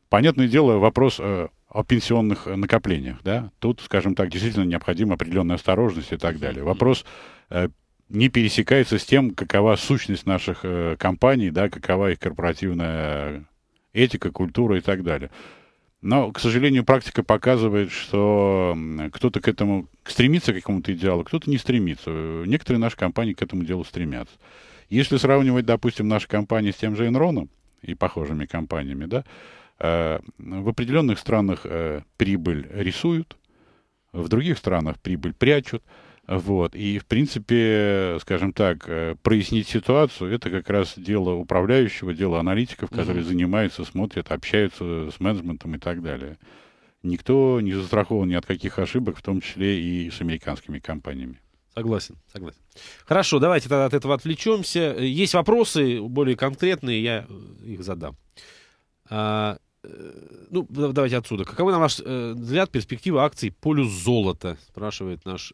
Понятное дело, вопрос э, о пенсионных э, накоплениях, да, тут, скажем так, действительно необходима определенная осторожность и так далее. Вопрос э, не пересекается с тем, какова сущность наших компаний, да, какова их корпоративная этика, культура и так далее. Но, к сожалению, практика показывает, что кто-то к этому стремится, к какому-то идеалу, кто-то не стремится. Некоторые наши компании к этому делу стремятся. Если сравнивать, допустим, наши компании с тем же Enron, и похожими компаниями, да, э, в определенных странах э, прибыль рисуют, в других странах прибыль прячут. Вот. И, в принципе, скажем так, э, прояснить ситуацию, это как раз дело управляющего, дело аналитиков, которые угу. занимаются, смотрят, общаются с менеджментом и так далее. Никто не застрахован ни от каких ошибок, в том числе и с американскими компаниями. Согласен, согласен. Хорошо, давайте тогда от этого отвлечемся. Есть вопросы более конкретные, я э, их задам. А, э, ну, давайте отсюда. Каковы, на ваш э, взгляд, перспективы акций «Полюс золота», спрашивает наш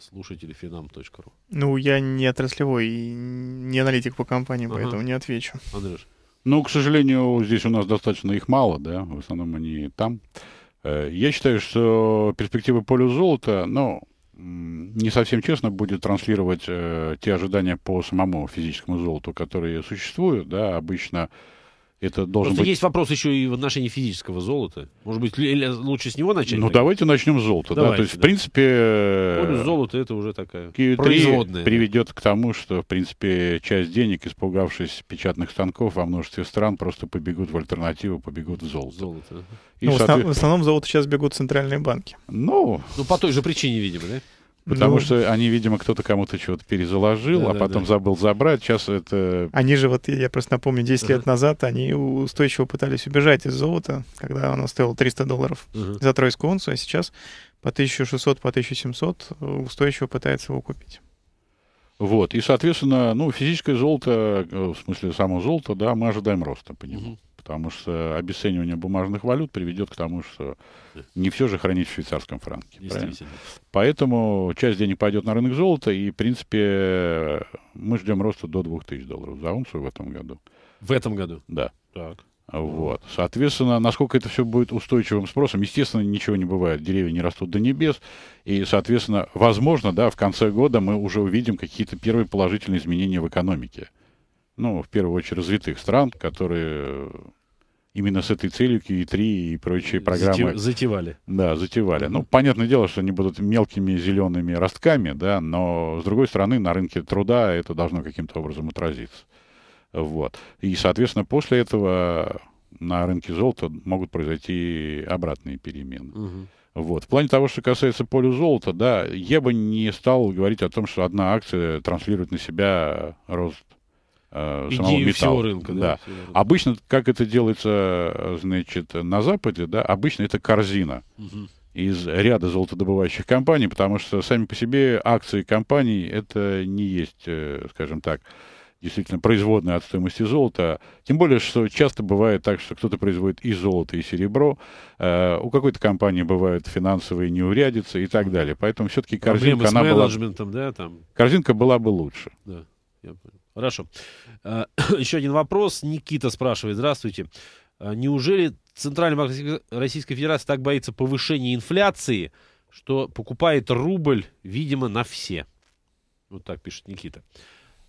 слушатель finam.ru. Ну, я не отраслевой не аналитик по компании, ага. поэтому не отвечу. Андрюш. Ну, к сожалению, здесь у нас достаточно их мало, да, в основном они там. Я считаю, что перспективы «Полюс золота», ну, но не совсем честно будет транслировать э, те ожидания по самому физическому золоту, которые существуют. Да, обычно это должен Просто быть... есть вопрос еще и в отношении физического золота. Может быть, лучше с него начать? Ну, давайте начнем с золота. Давайте, да? То есть, да. в принципе... Полюс золота — это уже такая производная. приведет к тому, что, в принципе, часть денег, испугавшись печатных станков во множестве стран, просто побегут в альтернативу, побегут в золото. золото. И ну, соответ... В основном золото сейчас бегут центральные банки. Ну... ну, по той же причине, видимо, да? Потому ну, что они, видимо, кто-то кому-то чего-то перезаложил, да, а потом да. забыл забрать. Сейчас это... Они же, вот я просто напомню, 10 лет назад они устойчиво пытались убежать из золота, когда оно стоило 300 долларов uh за тройскую унцию, а сейчас по 1600, по 1700 э, устойчиво пытаются его купить. Вот, и, соответственно, ну, физическое золото, э, в смысле, само золото, да, мы ожидаем роста по нему. uh потому что обесценивание бумажных валют приведет к тому, что не все же хранить в швейцарском франке. Поэтому часть денег пойдет на рынок золота, и, в принципе, мы ждем роста до 2000 долларов за унцию в этом году. В этом году? Да. Так. Вот. Соответственно, насколько это все будет устойчивым спросом, естественно, ничего не бывает. Деревья не растут до небес. И, соответственно, возможно, да, в конце года мы уже увидим какие-то первые положительные изменения в экономике. Ну, в первую очередь, развитых стран, которые именно с этой целью QE3 и прочие программы... Затевали. Да, затевали. Ну, понятное дело, что они будут мелкими зелеными ростками, да, но, с другой стороны, на рынке труда это должно каким-то образом отразиться. Вот. И, соответственно, после этого на рынке золота могут произойти обратные перемены. Угу. Вот. В плане того, что касается поля золота, да, я бы не стал говорить о том, что одна акция транслирует на себя рост э, самого Идею металла. рынка, да. да. Всего рынка. Обычно, как это делается, э, значит, на Западе, да, обычно это корзина. Угу из ряда золотодобывающих компаний, потому что сами по себе акции компаний это не есть, э, скажем так, действительно производная от стоимости золота. Тем более, что часто бывает так, что кто-то производит и золото, и серебро. Э, у какой-то компании бывают финансовые неурядицы и так далее. Поэтому все-таки корзинка, Проблемы она была... Да, там? корзинка была бы лучше. Да, я понял. Хорошо. Э, Еще один вопрос. Никита спрашивает. Здравствуйте. Э, неужели Центральный банк Российской Федерации так боится повышения инфляции, что покупает рубль, видимо, на все? Вот так пишет Никита.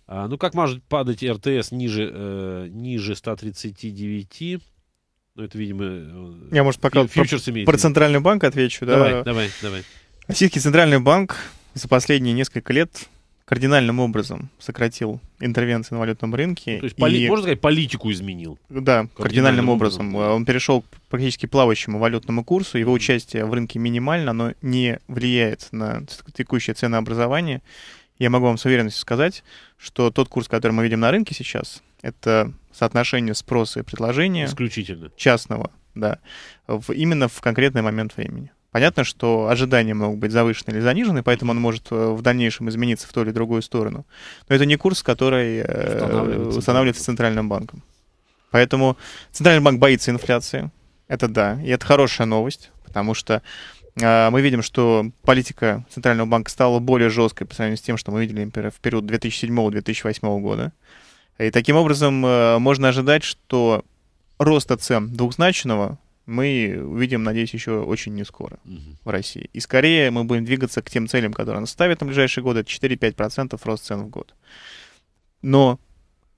Э, ну, как может падать РТС ниже, ниже 139? Ну, это, видимо... Я, может, пока фьючерс про, имеет. про Центральный банк отвечу. Давай, да? давай, давай. Российский Центральный банк за последние несколько лет кардинальным образом сократил интервенции на валютном рынке. Ну, то есть, и, можно сказать, политику изменил? Да, кардинальным, кардинальным образом. образом. Э, он перешел к практически плавающему валютному курсу. Его участие в рынке минимально, оно не влияет на текущее ценообразование. Я могу вам с уверенностью сказать, что тот курс, который мы видим на рынке сейчас, это соотношение спроса и предложения. Исключительно. Частного, да. В, именно в конкретный момент времени. Понятно, что ожидания могут быть завышены или занижены, поэтому он может э, в дальнейшем измениться в ту или другую сторону. Но это не курс, который э, устанавливается, устанавливается Центральным банком. Поэтому Центральный банк боится инфляции. Это да. И это хорошая новость, потому что э, мы видим, что политика Центрального банка стала более жесткой по сравнению с тем, что мы видели, например, в период 2007-2008 года. И таким образом э, можно ожидать, что роста цен двухзначного мы увидим, надеюсь, еще очень не скоро угу. в России. И скорее мы будем двигаться к тем целям, которые нас ставит на ближайшие годы, это 4-5% рост цен в год. Но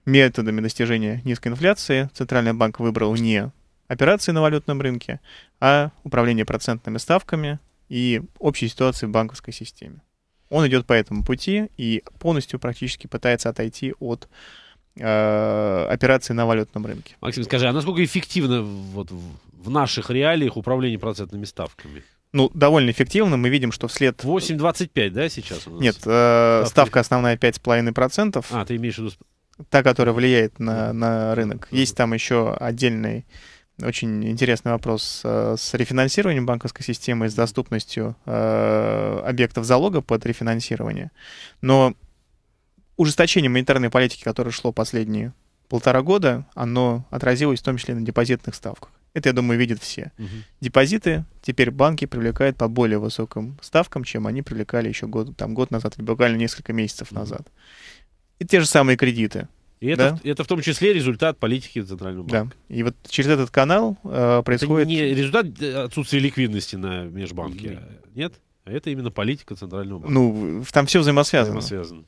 методами достижения низкой инфляции Центральный банк выбрал не операции на валютном рынке, а управление процентными ставками и общей ситуации в банковской системе. Он идет по этому пути и полностью практически пытается отойти от э, операции на валютном рынке. Максим, скажи, а насколько эффективно вот в наших реалиях управление процентными ставками? ну, довольно эффективно. Мы видим, что вслед... 8,25, да, сейчас у нас? Нет, э, ставка основная 5,5%. А, ты имеешь в виду... Та, которая влияет на, на рынок. Есть там еще отдельный очень интересный вопрос э, с рефинансированием банковской системы, с доступностью э, объектов залога под рефинансирование. Но ужесточение монетарной политики, которое шло последние полтора года оно отразилось в том числе на депозитных ставках. Это, я думаю, видят все. Угу. Депозиты теперь банки привлекают по более высоким ставкам, чем они привлекали еще год, там, год назад или буквально несколько месяцев угу. назад. И те же самые кредиты. И это, да? это в том числе результат политики Центрального банка. Да. И вот через этот канал э, происходит... Это не результат э, отсутствия ликвидности на межбанке, а, нет? А это именно политика Центрального банка. Ну, там все взаимосвязано. Взаимосвязано.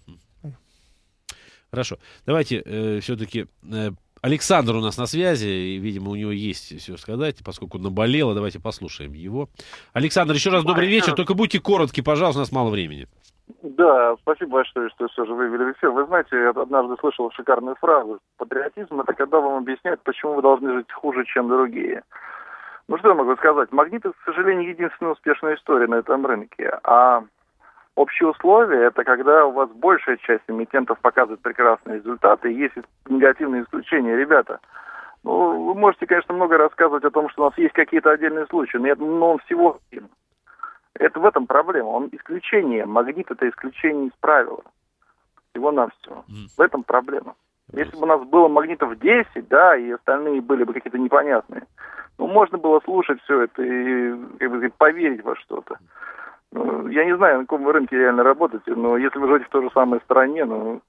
Хорошо. Давайте э, все-таки э, Александр у нас на связи, и, видимо, у него есть все сказать, поскольку наболело. Давайте послушаем его. Александр, еще раз добрый вечер. Только будьте коротки, пожалуйста, у нас мало времени. Да, спасибо большое, что все же вывели все. Вы знаете, я однажды слышал шикарную фразу. Патриотизм – это когда вам объясняют, почему вы должны жить хуже, чем другие. Ну, что я могу сказать? «Магнит» – к сожалению, единственная успешная история на этом рынке. А Общие условия – это когда у вас большая часть эмитентов показывает прекрасные результаты, и есть негативные исключения. Ребята, ну, вы можете, конечно, много рассказывать о том, что у нас есть какие-то отдельные случаи, но, но он всего один. Это в этом проблема. Он исключение. Магнит – это исключение из правила. Всего-навсего. Mm. В этом проблема. Если бы у нас было магнитов 10, да, и остальные были бы какие-то непонятные, ну, можно было слушать все это и как бы, поверить во что-то. Э, я не знаю, на каком вы рынке реально работаете, но если вы живете в той же самой стране, ну,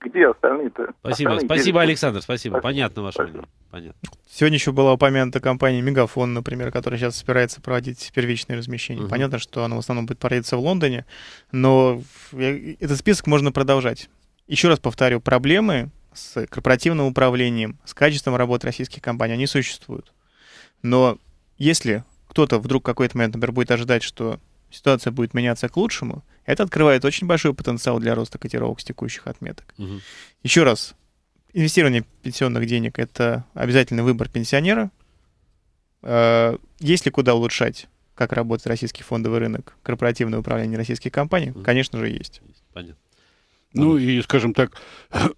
где остальные-то? Спасибо, остальные спасибо, Александр, спасибо. спасибо. Понятно ваше мнение. Понятно. Сегодня еще была упомянута компания Мегафон, например, которая сейчас собирается проводить первичное размещение. Угу. Понятно, что она в основном будет проводиться в Лондоне, но этот список можно продолжать. Еще раз повторю, проблемы с корпоративным управлением, с качеством работы российских компаний, они существуют. Но если кто-то вдруг в какой-то момент, например, будет ожидать, что ситуация будет меняться к лучшему, это открывает очень большой потенциал для роста котировок с текущих отметок. Угу. Еще раз, инвестирование пенсионных денег — это обязательный выбор пенсионера. Э, есть ли куда улучшать, как работает российский фондовый рынок, корпоративное управление российских компаний? Угу. Конечно же, есть. есть. Понятно. Ну и, скажем так,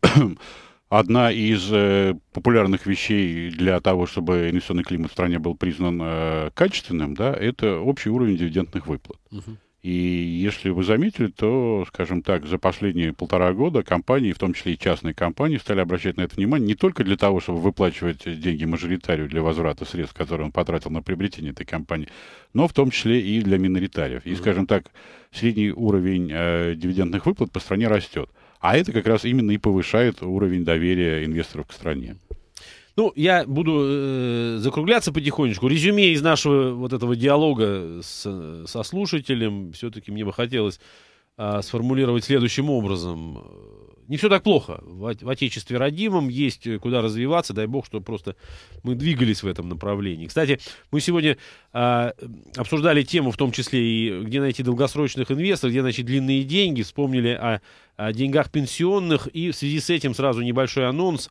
Одна из э, популярных вещей для того, чтобы инвестиционный климат в стране был признан э, качественным, да, это общий уровень дивидендных выплат. Угу. И если вы заметили, то, скажем так, за последние полтора года компании, в том числе и частные компании, стали обращать на это внимание не только для того, чтобы выплачивать деньги мажоритарию для возврата средств, которые он потратил на приобретение этой компании, но в том числе и для миноритариев. И, скажем так, средний уровень э, дивидендных выплат по стране растет. А это как раз именно и повышает уровень доверия инвесторов к стране. Ну, я буду э, закругляться потихонечку. Резюме из нашего вот этого диалога с, со слушателем все-таки мне бы хотелось э, сформулировать следующим образом не все так плохо. В, в отечестве родимом есть э, куда развиваться. Дай бог, что просто мы двигались в этом направлении. Кстати, мы сегодня а, обсуждали тему, в том числе и где найти долгосрочных инвесторов, где найти длинные деньги. Вспомнили о, о деньгах пенсионных. И в связи с этим сразу небольшой анонс.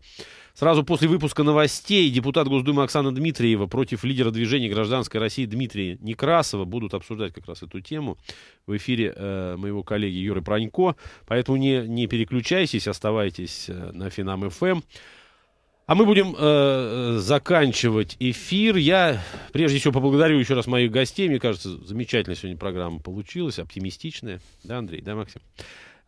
Сразу после выпуска новостей депутат Госдумы Оксана Дмитриева против лидера движения «Гражданской России» Дмитрия Некрасова будут обсуждать как раз эту тему в эфире э, моего коллеги Юры Пронько. Поэтому не, не переключайтесь, оставайтесь э, на Финам-ФМ. Эм. А мы будем э, заканчивать эфир. Я прежде всего поблагодарю еще раз моих гостей. Мне кажется, замечательная сегодня программа получилась, оптимистичная. Да, Андрей, да, Максим?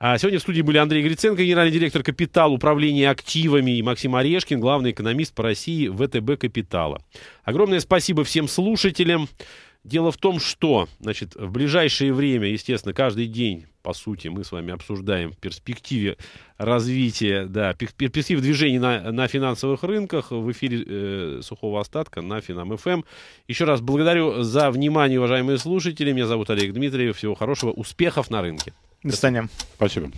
А сегодня в студии были Андрей Гриценко, генеральный директор «Капитал» управления активами, и Максим Орешкин, главный экономист по России ВТБ «Капитала». Огромное спасибо всем слушателям. Дело в том, что значит, в ближайшее время, естественно, каждый день, по сути, мы с вами обсуждаем в перспективе развития, да, перспектив движения на, на финансовых рынках в эфире э, «Сухого остатка» на Финам-ФМ. Эм. Еще раз благодарю за внимание, уважаемые слушатели. Меня зовут Олег Дмитриев. Всего хорошего, успехов на рынке. До свидания. Спасибо.